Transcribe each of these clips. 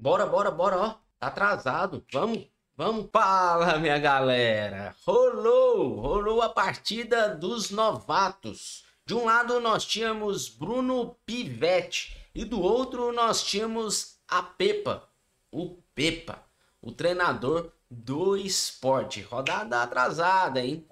Bora, bora, bora, ó. Tá atrasado. Vamos, vamos. Fala, minha galera. Rolou, rolou a partida dos novatos. De um lado nós tínhamos Bruno Pivete e do outro nós tínhamos a Pepa, o Pepa, o treinador do esporte. Rodada atrasada, hein?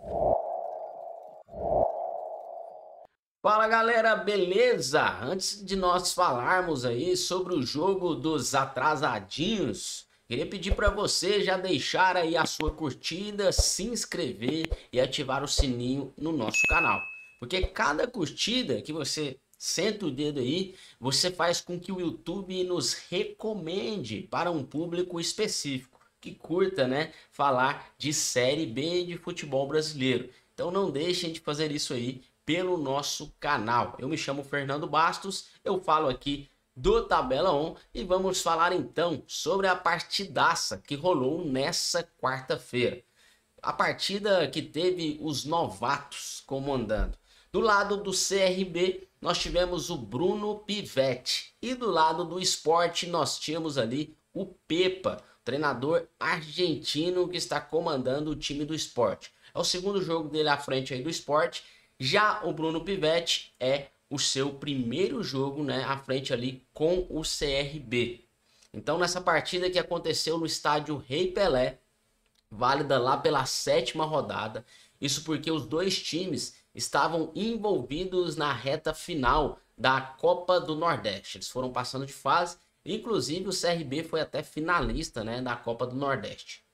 Fala galera, beleza? Antes de nós falarmos aí sobre o jogo dos atrasadinhos, queria pedir para você já deixar aí a sua curtida, se inscrever e ativar o sininho no nosso canal. Porque cada curtida que você senta o dedo aí, você faz com que o YouTube nos recomende para um público específico que curta, né, falar de série B de futebol brasileiro. Então não deixem de fazer isso aí pelo nosso canal. Eu me chamo Fernando Bastos, eu falo aqui do Tabela 1 e vamos falar então sobre a partidaça que rolou nessa quarta-feira. A partida que teve os novatos comandando. Do lado do CRB, nós tivemos o Bruno Pivetti. E do lado do esporte, nós tínhamos ali o Pepa, treinador argentino que está comandando o time do esporte. É o segundo jogo dele à frente aí do esporte já o Bruno Pivetti é o seu primeiro jogo né, à frente ali com o CRB. Então, nessa partida que aconteceu no estádio Rei Pelé, válida lá pela sétima rodada, isso porque os dois times estavam envolvidos na reta final da Copa do Nordeste. Eles foram passando de fase, inclusive o CRB foi até finalista né, da Copa do Nordeste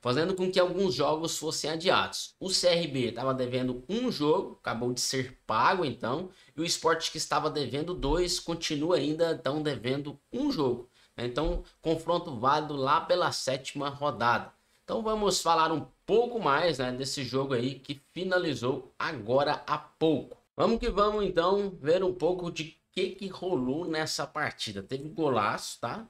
fazendo com que alguns jogos fossem adiados. O CRB estava devendo um jogo, acabou de ser pago então, e o esporte que estava devendo dois continua ainda então devendo um jogo. Então, confronto válido lá pela sétima rodada. Então vamos falar um pouco mais né, desse jogo aí que finalizou agora há pouco. Vamos que vamos então ver um pouco de que que rolou nessa partida. Teve golaço, tá?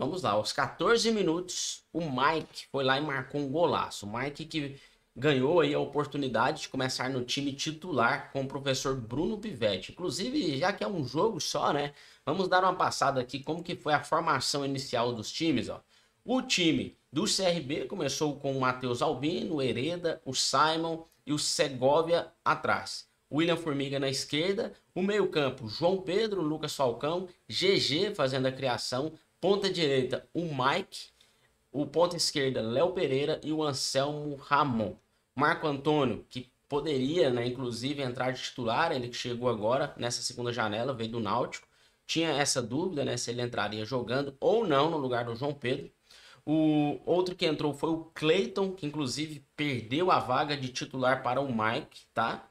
Vamos lá, aos 14 minutos, o Mike foi lá e marcou um golaço. O Mike que ganhou aí a oportunidade de começar no time titular com o professor Bruno Pivetti. Inclusive, já que é um jogo só, né? Vamos dar uma passada aqui como que foi a formação inicial dos times, ó. O time do CRB começou com o Matheus Albino, o Hereda, o Simon e o Segovia atrás. William Formiga na esquerda, o meio-campo João Pedro, Lucas Falcão, GG fazendo a criação, Ponta direita, o Mike. O ponta esquerda, Léo Pereira e o Anselmo Ramon. Marco Antônio, que poderia, né, inclusive, entrar de titular, ele que chegou agora nessa segunda janela, veio do Náutico. Tinha essa dúvida, né, se ele entraria jogando ou não no lugar do João Pedro. O outro que entrou foi o Cleiton que inclusive perdeu a vaga de titular para o Mike, tá?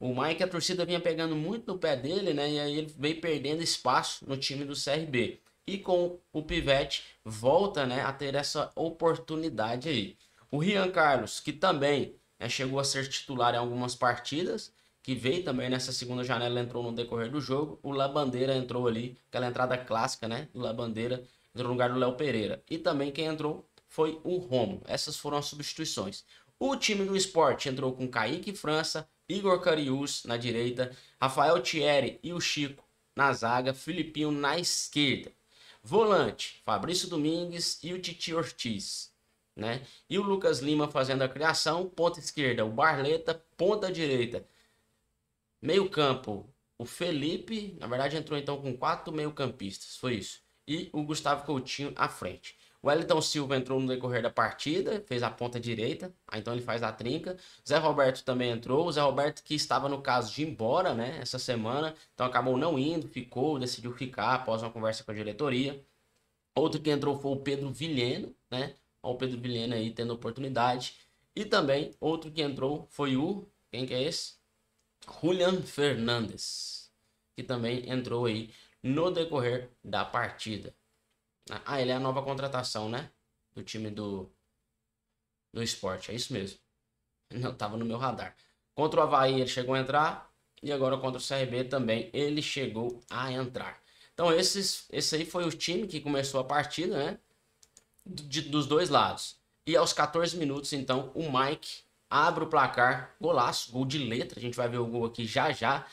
O Mike, a torcida vinha pegando muito no pé dele, né? E aí ele veio perdendo espaço no time do CRB e com o Pivete volta né, a ter essa oportunidade aí. O Rian Carlos, que também né, chegou a ser titular em algumas partidas, que veio também nessa segunda janela, entrou no decorrer do jogo. O Labandeira entrou ali, aquela entrada clássica, né? O Labandeira entrou no lugar do Léo Pereira. E também quem entrou foi o Romo. Essas foram as substituições. O time do esporte entrou com Kaique França, Igor Carius na direita, Rafael Thierry e o Chico na zaga, Filipinho na esquerda. Volante, Fabrício Domingues e o Titi Ortiz. Né? E o Lucas Lima fazendo a criação, ponta esquerda, o Barleta, ponta direita. Meio campo, o Felipe, na verdade entrou então com quatro meio campistas, foi isso. E o Gustavo Coutinho à frente. O Wellington Silva entrou no decorrer da partida, fez a ponta direita, então ele faz a trinca. Zé Roberto também entrou, o Zé Roberto que estava no caso de ir embora, né, essa semana, então acabou não indo, ficou, decidiu ficar após uma conversa com a diretoria. Outro que entrou foi o Pedro Vilheno, né, o Pedro Vilheno aí tendo oportunidade. E também outro que entrou foi o, quem que é esse? Julian Fernandes, que também entrou aí no decorrer da partida. Ah, ele é a nova contratação, né? Do time do, do esporte, é isso mesmo. Não estava no meu radar. Contra o Havaí ele chegou a entrar e agora contra o CRB também ele chegou a entrar. Então esses, esse aí foi o time que começou a partida, né? De, dos dois lados. E aos 14 minutos, então, o Mike abre o placar. Golaço, gol de letra. A gente vai ver o gol aqui já já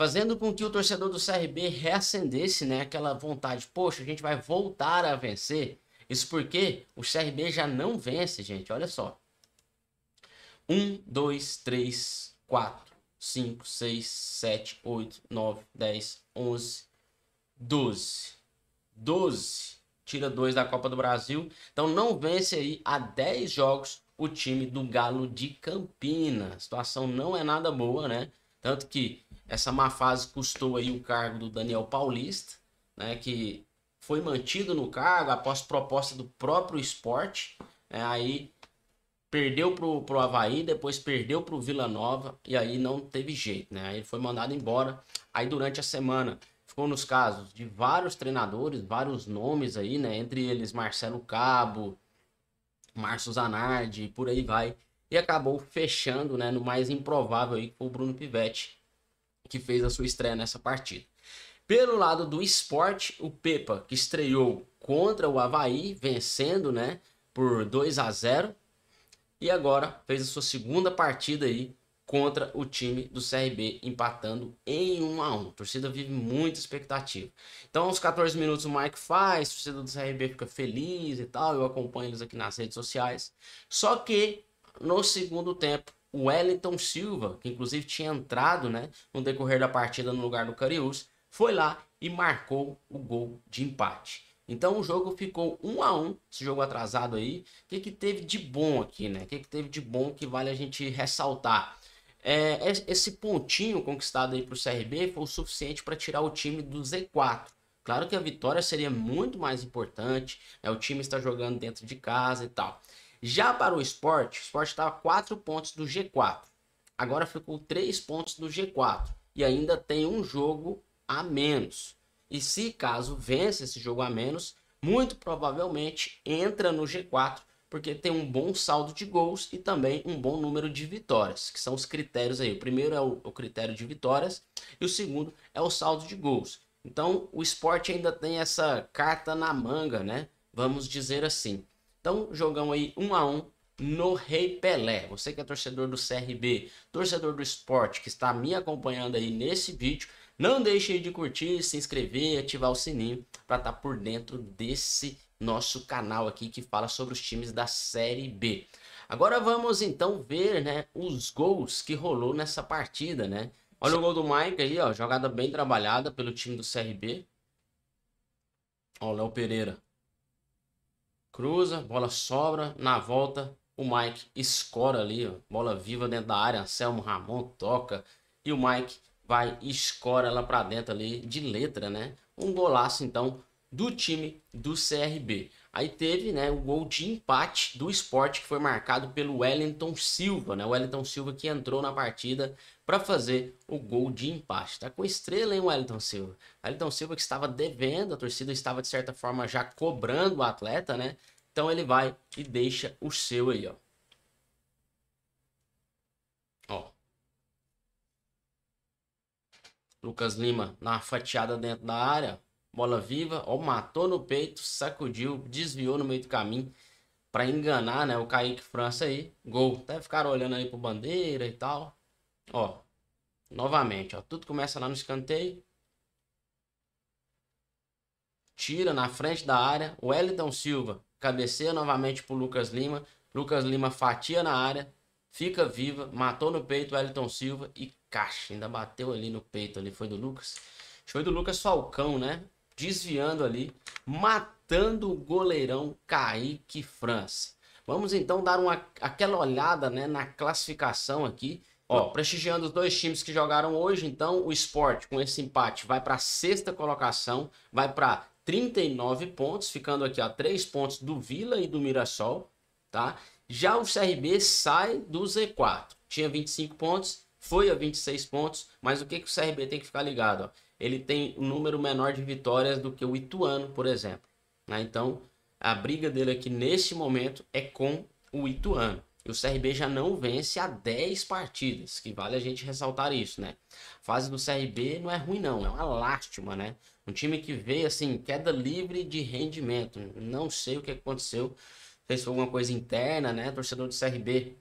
fazendo com que o torcedor do CRB reacendesse né, aquela vontade, poxa, a gente vai voltar a vencer. Isso porque o CRB já não vence, gente, olha só. 1, 2, 3, 4, 5, 6, 7, 8, 9, 10, 11, 12. 12. Tira 2 da Copa do Brasil. Então não vence aí a 10 jogos o time do Galo de Campinas. A situação não é nada boa, né? Tanto que essa má fase custou aí o cargo do Daniel Paulista, né, que foi mantido no cargo após proposta do próprio esporte. Né, aí perdeu pro, pro Havaí, depois perdeu pro Vila Nova e aí não teve jeito, né? Aí ele foi mandado embora. Aí durante a semana ficou nos casos de vários treinadores, vários nomes aí, né? Entre eles Marcelo Cabo, Márcio Zanardi, por aí vai e acabou fechando né, no mais improvável aí, que foi o Bruno Pivetti, que fez a sua estreia nessa partida. Pelo lado do esporte, o Pepa, que estreou contra o Havaí, vencendo né, por 2 a 0 e agora fez a sua segunda partida aí contra o time do CRB, empatando em 1 a 1 A torcida vive muita expectativa. Então, aos 14 minutos, o Mike faz, a torcida do CRB fica feliz e tal. Eu acompanho eles aqui nas redes sociais. Só que no segundo tempo, o Wellington Silva, que inclusive tinha entrado né, no decorrer da partida no lugar do Carius, foi lá e marcou o gol de empate. Então o jogo ficou um a um, esse jogo atrasado aí. O que, que teve de bom aqui, né? O que, que teve de bom que vale a gente ressaltar? É, é esse pontinho conquistado aí para o CRB foi o suficiente para tirar o time do Z4. Claro que a vitória seria muito mais importante, né? o time está jogando dentro de casa e tal. Já para o esporte, o esporte estava tá 4 pontos do G4. Agora ficou 3 pontos do G4. E ainda tem um jogo a menos. E se caso vence esse jogo a menos, muito provavelmente entra no G4, porque tem um bom saldo de gols e também um bom número de vitórias, que são os critérios aí. O primeiro é o, o critério de vitórias e o segundo é o saldo de gols. Então o esporte ainda tem essa carta na manga, né? Vamos dizer assim. Então, jogão aí 1 um a 1 um no Rei Pelé. Você que é torcedor do CRB, torcedor do esporte, que está me acompanhando aí nesse vídeo, não deixe de curtir, se inscrever, ativar o sininho para estar tá por dentro desse nosso canal aqui que fala sobre os times da Série B. Agora vamos então ver, né, os gols que rolou nessa partida, né? Olha o gol do Mike aí, ó, jogada bem trabalhada pelo time do CRB. Ó, Léo Pereira cruza, bola sobra, na volta o Mike escora ali, ó, bola viva dentro da área, Anselmo Ramon toca e o Mike vai e escora ela para dentro ali de letra, né? Um golaço então do time do CRB. Aí teve né, o gol de empate do esporte que foi marcado pelo Wellington Silva. Né? O Wellington Silva que entrou na partida para fazer o gol de empate. Tá com estrela, hein, Wellington Silva? Wellington Silva que estava devendo, a torcida estava de certa forma já cobrando o atleta, né? Então ele vai e deixa o seu aí, ó. Ó. Lucas Lima na fatiada dentro da área bola viva, ó, matou no peito, sacudiu, desviou no meio do caminho para enganar, né, o Kaique França aí. Gol. Até ficaram olhando aí pro bandeira e tal. Ó, novamente, ó, tudo começa lá no escanteio. Tira na frente da área, o Wellington Silva cabeceia novamente pro Lucas Lima. Lucas Lima fatia na área, fica viva, matou no peito o Wellington Silva e caixa, ainda bateu ali no peito ali, foi do Lucas. Foi do Lucas Falcão, né? desviando ali, matando o goleirão Kaique França. Vamos então dar uma, aquela olhada né, na classificação aqui. Ó, prestigiando os dois times que jogaram hoje, então o Sport com esse empate vai para a sexta colocação, vai para 39 pontos, ficando aqui a 3 pontos do Vila e do Mirassol, tá? Já o CRB sai do Z4, tinha 25 pontos, foi a 26 pontos, mas o que, que o CRB tem que ficar ligado? Ó? ele tem um número menor de vitórias do que o Ituano, por exemplo. Né? Então, a briga dele aqui nesse momento é com o Ituano. E o CRB já não vence há 10 partidas, que vale a gente ressaltar isso, né? A fase do CRB não é ruim não, é uma lástima, né? Um time que veio assim, queda livre de rendimento. Não sei o que aconteceu, fez alguma coisa interna, né? Torcedor do CRB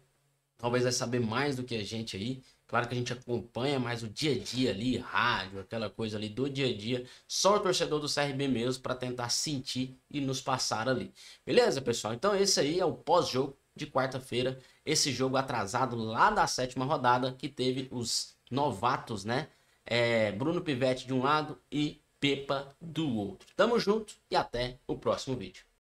talvez vai saber mais do que a gente aí. Claro que a gente acompanha mais o dia a dia ali, rádio, aquela coisa ali do dia a dia, só o torcedor do CRB mesmo para tentar sentir e nos passar ali. Beleza, pessoal? Então esse aí é o pós-jogo de quarta-feira, esse jogo atrasado lá da sétima rodada que teve os novatos, né? É, Bruno Pivetti de um lado e Pepa do outro. Tamo junto e até o próximo vídeo.